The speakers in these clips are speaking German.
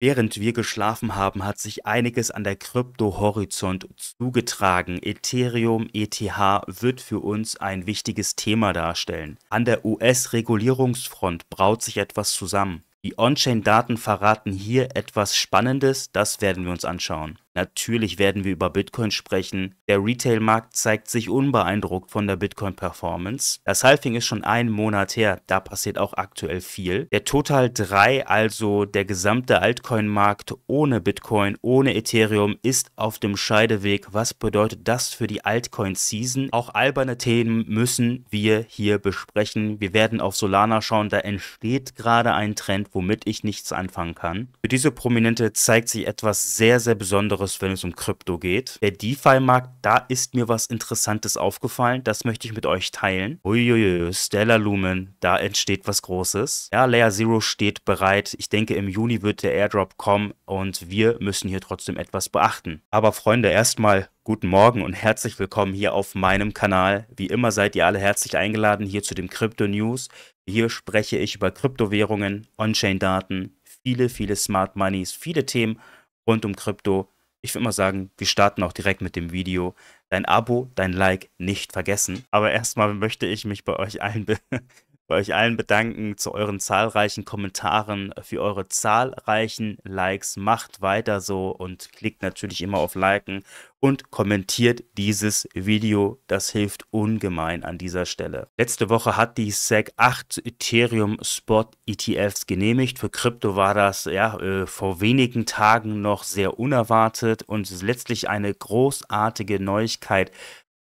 Während wir geschlafen haben, hat sich einiges an der Krypto-Horizont zugetragen. Ethereum, ETH wird für uns ein wichtiges Thema darstellen. An der US-Regulierungsfront braut sich etwas zusammen. Die On-Chain-Daten verraten hier etwas Spannendes, das werden wir uns anschauen. Natürlich werden wir über Bitcoin sprechen. Der Retail-Markt zeigt sich unbeeindruckt von der Bitcoin-Performance. Das Halving ist schon einen Monat her, da passiert auch aktuell viel. Der Total 3, also der gesamte Altcoin-Markt ohne Bitcoin, ohne Ethereum, ist auf dem Scheideweg. Was bedeutet das für die Altcoin-Season? Auch alberne Themen müssen wir hier besprechen. Wir werden auf Solana schauen, da entsteht gerade ein Trend, womit ich nichts anfangen kann. Für diese Prominente zeigt sich etwas sehr, sehr Besonderes aus, wenn es um Krypto geht. Der DeFi-Markt, da ist mir was Interessantes aufgefallen. Das möchte ich mit euch teilen. Uiuiui, Stellar Lumen, da entsteht was Großes. Ja, Layer Zero steht bereit. Ich denke, im Juni wird der Airdrop kommen und wir müssen hier trotzdem etwas beachten. Aber Freunde, erstmal Guten Morgen und herzlich willkommen hier auf meinem Kanal. Wie immer seid ihr alle herzlich eingeladen hier zu dem Krypto News. Hier spreche ich über Kryptowährungen, On-Chain-Daten, viele, viele Smart Moneys, viele Themen rund um Krypto. Ich würde mal sagen, wir starten auch direkt mit dem Video. Dein Abo, dein Like nicht vergessen. Aber erstmal möchte ich mich bei euch allen bei euch allen bedanken zu euren zahlreichen Kommentaren, für eure zahlreichen Likes. Macht weiter so und klickt natürlich immer auf Liken und kommentiert dieses Video. Das hilft ungemein an dieser Stelle. Letzte Woche hat die SEC 8 Ethereum Spot ETFs genehmigt. Für Krypto war das ja äh, vor wenigen Tagen noch sehr unerwartet und ist letztlich eine großartige Neuigkeit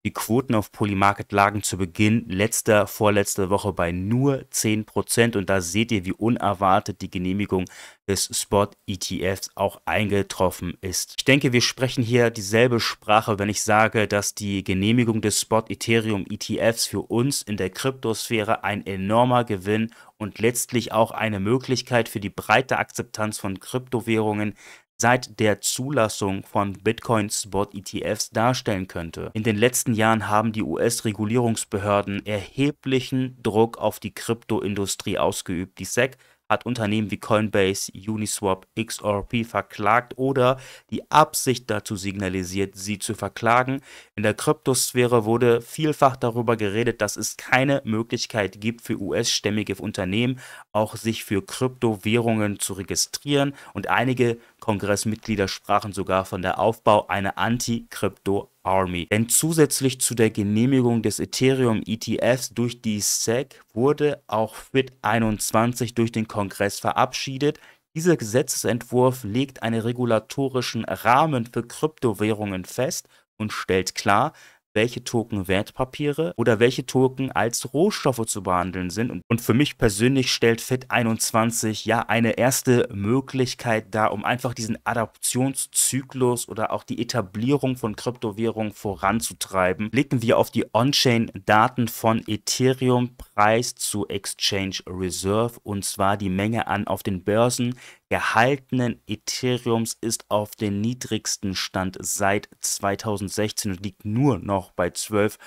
die Quoten auf Polymarket lagen zu Beginn letzter, vorletzter Woche bei nur 10% und da seht ihr, wie unerwartet die Genehmigung des Spot-ETFs auch eingetroffen ist. Ich denke, wir sprechen hier dieselbe Sprache, wenn ich sage, dass die Genehmigung des Spot-Ethereum-ETFs für uns in der Kryptosphäre ein enormer Gewinn und letztlich auch eine Möglichkeit für die breite Akzeptanz von Kryptowährungen seit der Zulassung von Bitcoin-Spot-ETFs darstellen könnte. In den letzten Jahren haben die US-Regulierungsbehörden erheblichen Druck auf die Kryptoindustrie ausgeübt. Die SEC hat Unternehmen wie Coinbase, Uniswap, XRP verklagt oder die Absicht dazu signalisiert, sie zu verklagen. In der Kryptosphäre wurde vielfach darüber geredet, dass es keine Möglichkeit gibt für US-stämmige Unternehmen, auch sich für Kryptowährungen zu registrieren und einige Kongressmitglieder sprachen sogar von der Aufbau einer Anti-Krypto- Army. Denn zusätzlich zu der Genehmigung des Ethereum ETFs durch die SEC wurde auch FIT21 durch den Kongress verabschiedet. Dieser Gesetzesentwurf legt einen regulatorischen Rahmen für Kryptowährungen fest und stellt klar, welche Token Wertpapiere oder welche Token als Rohstoffe zu behandeln sind. Und für mich persönlich stellt FIT21 ja eine erste Möglichkeit dar, um einfach diesen Adaptionszyklus oder auch die Etablierung von Kryptowährungen voranzutreiben. Blicken wir auf die On-Chain-Daten von Ethereum Preis zu Exchange Reserve und zwar die Menge an auf den Börsen, gehaltenen Ethereums ist auf den niedrigsten Stand seit 2016 und liegt nur noch bei 12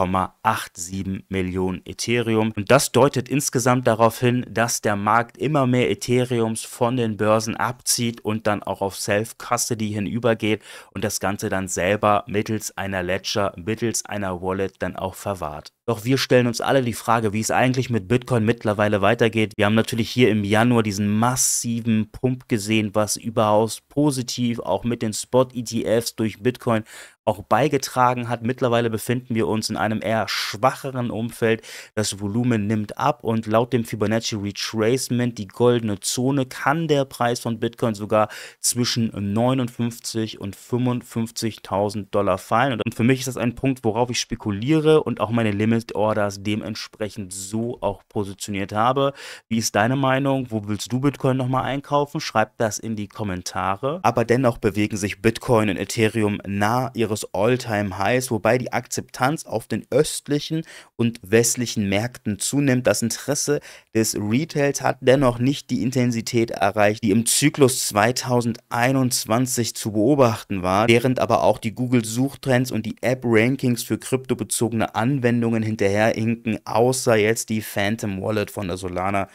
1,87 Millionen Ethereum. Und das deutet insgesamt darauf hin, dass der Markt immer mehr Ethereums von den Börsen abzieht und dann auch auf Self-Custody hinübergeht und das Ganze dann selber mittels einer Ledger, mittels einer Wallet dann auch verwahrt. Doch wir stellen uns alle die Frage, wie es eigentlich mit Bitcoin mittlerweile weitergeht. Wir haben natürlich hier im Januar diesen massiven Pump gesehen, was überaus positiv auch mit den Spot-ETFs durch Bitcoin auch beigetragen hat. Mittlerweile befinden wir uns in einem eher schwacheren Umfeld. Das Volumen nimmt ab und laut dem Fibonacci Retracement, die goldene Zone, kann der Preis von Bitcoin sogar zwischen 59 und 55.000 Dollar fallen. Und für mich ist das ein Punkt, worauf ich spekuliere und auch meine Limit Orders dementsprechend so auch positioniert habe. Wie ist deine Meinung? Wo willst du Bitcoin nochmal einkaufen? Schreib das in die Kommentare. Aber dennoch bewegen sich Bitcoin und Ethereum nah ihres weiteres All-Time-Highs, wobei die Akzeptanz auf den östlichen und westlichen Märkten zunimmt. Das Interesse des Retails hat dennoch nicht die Intensität erreicht, die im Zyklus 2021 zu beobachten war, während aber auch die Google-Suchtrends und die App-Rankings für kryptobezogene Anwendungen hinterherinken, außer jetzt die Phantom Wallet von der Solana.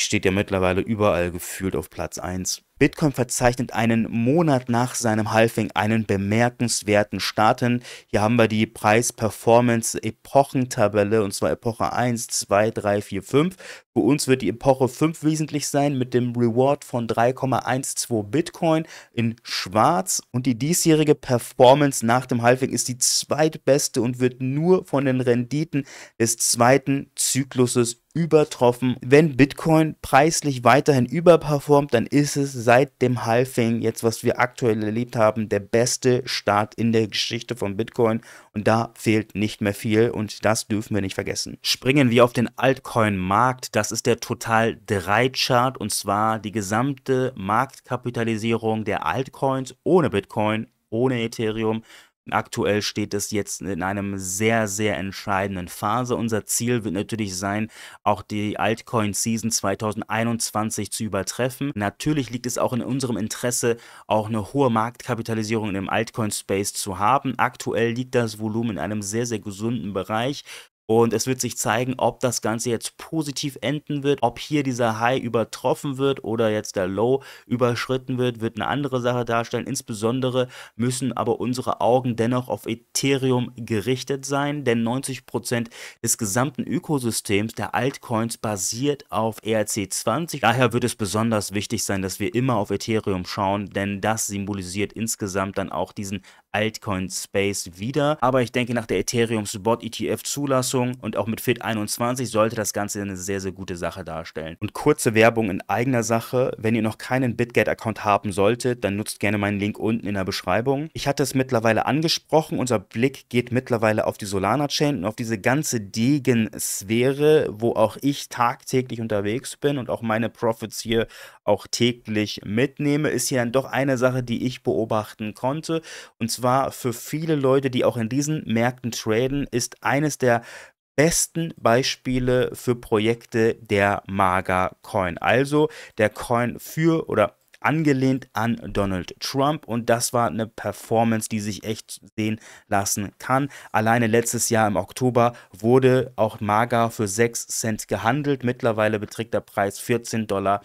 Die steht ja mittlerweile überall gefühlt auf Platz 1. Bitcoin verzeichnet einen Monat nach seinem Halving einen bemerkenswerten Starten. Hier haben wir die Preis-Performance-Epochentabelle und zwar Epoche 1, 2, 3, 4, 5. Für uns wird die Epoche 5 wesentlich sein mit dem Reward von 3,12 Bitcoin in schwarz und die diesjährige Performance nach dem Halving ist die zweitbeste und wird nur von den Renditen des zweiten Zykluses übertroffen. Wenn Bitcoin preislich weiterhin überperformt, dann ist es seit dem Halving, jetzt was wir aktuell erlebt haben, der beste Start in der Geschichte von Bitcoin. Und da fehlt nicht mehr viel und das dürfen wir nicht vergessen. Springen wir auf den Altcoin-Markt. Das ist der Total 3-Chart und zwar die gesamte Marktkapitalisierung der Altcoins ohne Bitcoin ohne Ethereum Aktuell steht es jetzt in einem sehr, sehr entscheidenden Phase. Unser Ziel wird natürlich sein, auch die Altcoin-Season 2021 zu übertreffen. Natürlich liegt es auch in unserem Interesse, auch eine hohe Marktkapitalisierung im Altcoin-Space zu haben. Aktuell liegt das Volumen in einem sehr, sehr gesunden Bereich. Und es wird sich zeigen, ob das Ganze jetzt positiv enden wird, ob hier dieser High übertroffen wird oder jetzt der Low überschritten wird, wird eine andere Sache darstellen. Insbesondere müssen aber unsere Augen dennoch auf Ethereum gerichtet sein, denn 90% des gesamten Ökosystems der Altcoins basiert auf ERC20. Daher wird es besonders wichtig sein, dass wir immer auf Ethereum schauen, denn das symbolisiert insgesamt dann auch diesen Altcoin-Space wieder. Aber ich denke, nach der Ethereum-Spot-ETF-Zulassung Verletzungen und auch mit Fit 21 sollte das Ganze eine sehr, sehr gute Sache darstellen. Und kurze Werbung in eigener Sache. Wenn ihr noch keinen BitGet-Account haben solltet, dann nutzt gerne meinen Link unten in der Beschreibung. Ich hatte es mittlerweile angesprochen. Unser Blick geht mittlerweile auf die Solana-Chain und auf diese ganze Degen-Sphäre, wo auch ich tagtäglich unterwegs bin und auch meine Profits hier auch täglich mitnehme, ist hier dann doch eine Sache, die ich beobachten konnte. Und zwar für viele Leute, die auch in diesen Märkten traden, ist eines der besten Beispiele für Projekte der Maga Coin. Also der Coin für oder angelehnt an Donald Trump und das war eine Performance, die sich echt sehen lassen kann. Alleine letztes Jahr im Oktober wurde auch Maga für 6 Cent gehandelt. Mittlerweile beträgt der Preis 14,52 Dollar.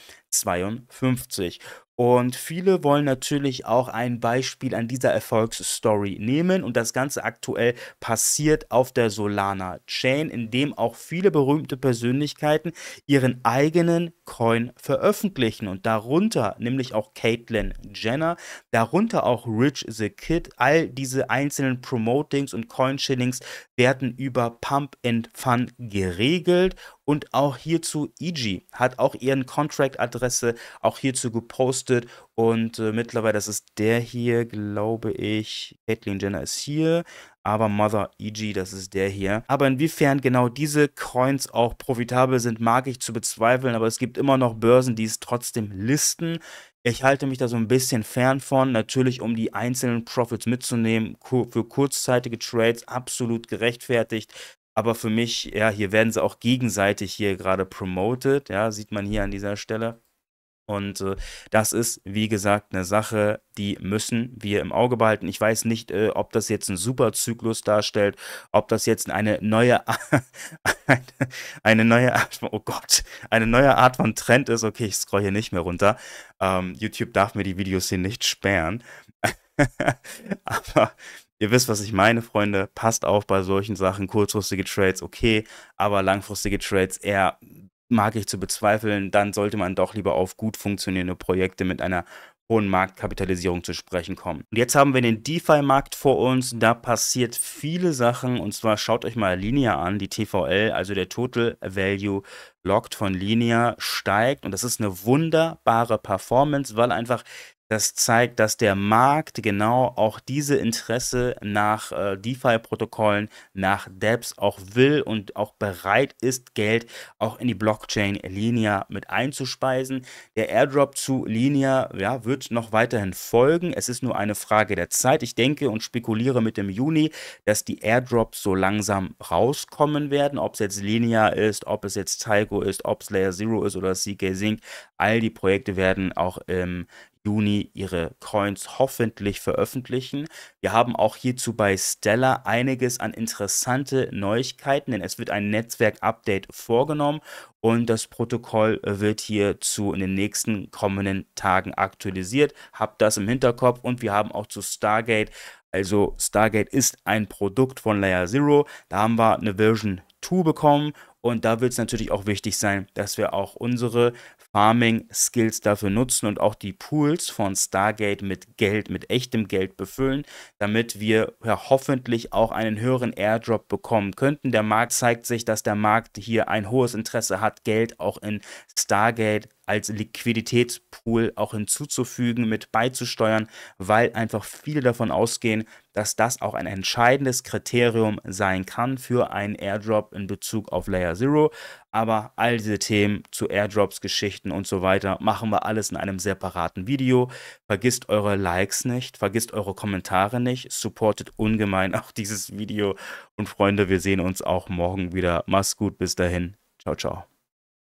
Und viele wollen natürlich auch ein Beispiel an dieser Erfolgsstory nehmen und das Ganze aktuell passiert auf der Solana Chain, in dem auch viele berühmte Persönlichkeiten ihren eigenen Coin veröffentlichen und darunter nämlich auch Caitlyn Jenner, darunter auch Rich the Kid. All diese einzelnen Promotings und Coin-Shillings werden über Pump and Fun geregelt und auch hierzu EG hat auch ihren Contract-Adresse auch hierzu gepostet geboostet und äh, mittlerweile, das ist der hier, glaube ich, Caitlyn Jenner ist hier, aber Mother EG, das ist der hier. Aber inwiefern genau diese Coins auch profitabel sind, mag ich zu bezweifeln, aber es gibt immer noch Börsen, die es trotzdem listen. Ich halte mich da so ein bisschen fern von, natürlich um die einzelnen Profits mitzunehmen, für kurzzeitige Trades absolut gerechtfertigt. Aber für mich, ja, hier werden sie auch gegenseitig hier gerade promoted, ja, sieht man hier an dieser Stelle. Und äh, das ist, wie gesagt, eine Sache, die müssen wir im Auge behalten. Ich weiß nicht, äh, ob das jetzt ein Superzyklus darstellt, ob das jetzt eine neue, eine, eine, neue Art von, oh Gott, eine neue Art von Trend ist. Okay, ich scroll hier nicht mehr runter. Ähm, YouTube darf mir die Videos hier nicht sperren. Aber Ihr wisst, was ich meine, Freunde. Passt auf bei solchen Sachen. Kurzfristige Trades, okay, aber langfristige Trades eher mag ich zu bezweifeln, dann sollte man doch lieber auf gut funktionierende Projekte mit einer hohen Marktkapitalisierung zu sprechen kommen. Und jetzt haben wir den DeFi-Markt vor uns. Da passiert viele Sachen. Und zwar schaut euch mal Linia an. Die TVL, also der Total Value Locked von Linia, steigt. Und das ist eine wunderbare Performance, weil einfach das zeigt, dass der Markt genau auch diese Interesse nach äh, DeFi-Protokollen, nach DApps auch will und auch bereit ist, Geld auch in die Blockchain Linear mit einzuspeisen. Der Airdrop zu Linear ja, wird noch weiterhin folgen. Es ist nur eine Frage der Zeit. Ich denke und spekuliere mit dem Juni, dass die Airdrops so langsam rauskommen werden. Ob es jetzt Linear ist, ob es jetzt Tyco ist, ob es Layer Zero ist oder CK Sync. All die Projekte werden auch im Juni ihre Coins hoffentlich veröffentlichen. Wir haben auch hierzu bei Stellar einiges an interessante Neuigkeiten, denn es wird ein Netzwerk-Update vorgenommen und das Protokoll wird hierzu in den nächsten kommenden Tagen aktualisiert. Habt das im Hinterkopf und wir haben auch zu Stargate also Stargate ist ein Produkt von Layer Zero. Da haben wir eine Version 2 bekommen und da wird es natürlich auch wichtig sein, dass wir auch unsere Farming Skills dafür nutzen und auch die Pools von Stargate mit Geld, mit echtem Geld befüllen, damit wir ja, hoffentlich auch einen höheren Airdrop bekommen könnten. Der Markt zeigt sich, dass der Markt hier ein hohes Interesse hat, Geld auch in Stargate als Liquiditätspool auch hinzuzufügen, mit beizusteuern, weil einfach viele davon ausgehen, dass das auch ein entscheidendes Kriterium sein kann für einen Airdrop in Bezug auf Layer Zero. Aber all diese Themen zu Airdrops, Geschichten und so weiter machen wir alles in einem separaten Video. Vergisst eure Likes nicht, vergisst eure Kommentare nicht, supportet ungemein auch dieses Video. Und Freunde, wir sehen uns auch morgen wieder. Mach's gut, bis dahin. Ciao, ciao.